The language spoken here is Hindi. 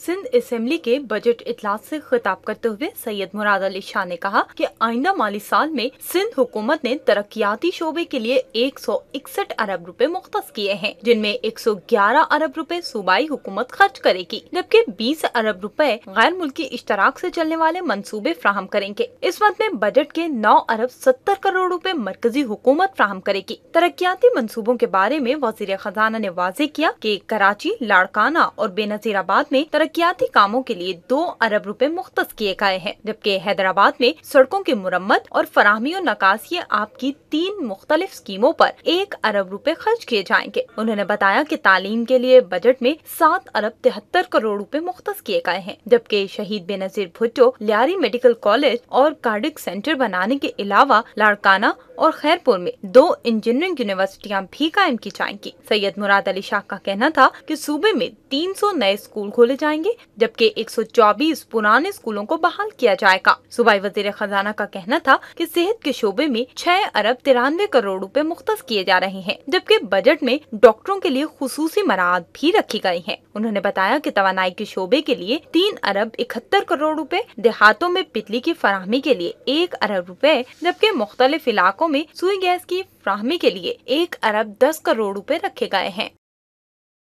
सिंध असम्बली के बजट इजलास से खिताब करते हुए सैयद मुराद अली शाह ने कहा कि आइंदा माली साल में सिंध हुकूमत ने तरक्याती शोबे के लिए एक सौ इकसठ अरब रुपए मुख्त किए हैं जिनमें एक सौ ग्यारह अरब रुपए सूबाई हुकूमत खर्च करेगी जबकि बीस अरब रुपए गैर मुल्की इश्तराक से चलने वाले मनसूबे फ्राहम करेंगे इस मत में बजट के नौ अरब सत्तर करोड़ रूपए मरकजी हुकूमत फ्राहम करेगी तरक्याती मनसूबों के बारे में वजीर खजाना ने वाजे किया की कराची लाड़काना और बेनजीराबाद में तरक्याती कामों के लिए दो अरब रुपए मुख्त किए गए हैं जबकि हैदराबाद में सड़कों की मुरम्मत और फरहमी और नकासी आपकी तीन मुख्तलिफ स्कीमों आरोप एक अरब रूपए खर्च किए जाएंगे उन्होंने बताया की तालीम के लिए बजट में सात अरब तिहत्तर करोड़ रूपए मुख्त किए गए हैं जबकि शहीद बेनजीर भुट्टो लियारी मेडिकल कॉलेज और कार्डिक सेंटर बनाने के अलावा लाड़काना और खैरपुर में दो इंजीनियरिंग यूनिवर्सिटियां भी कायम की जाएंगी सैयद मुराद अली शाह का कहना था कि सूबे में 300 नए स्कूल खोले जाएंगे जबकि 124 पुराने स्कूलों को बहाल किया जाएगा सूबाई वजीर खजाना का कहना था कि सेहत के शोबे में छह अरब तिरानवे करोड़ रूपए मुख्त किए जा रहे हैं जबकि बजट में डॉक्टरों के लिए खसूसी मराहत भी रखी गयी है उन्होंने बताया की तोानाई के शोबे के लिए तीन अरब इकहत्तर करोड़ रूपए देहातों में बिजली की फराहमी के लिए एक अरब रूपए जबकि मुख्तलिफ इलाकों इलाकों में सुई गैस की फ्राहमी के लिए एक अरब दस करोड़ रूपए रखे गए हैं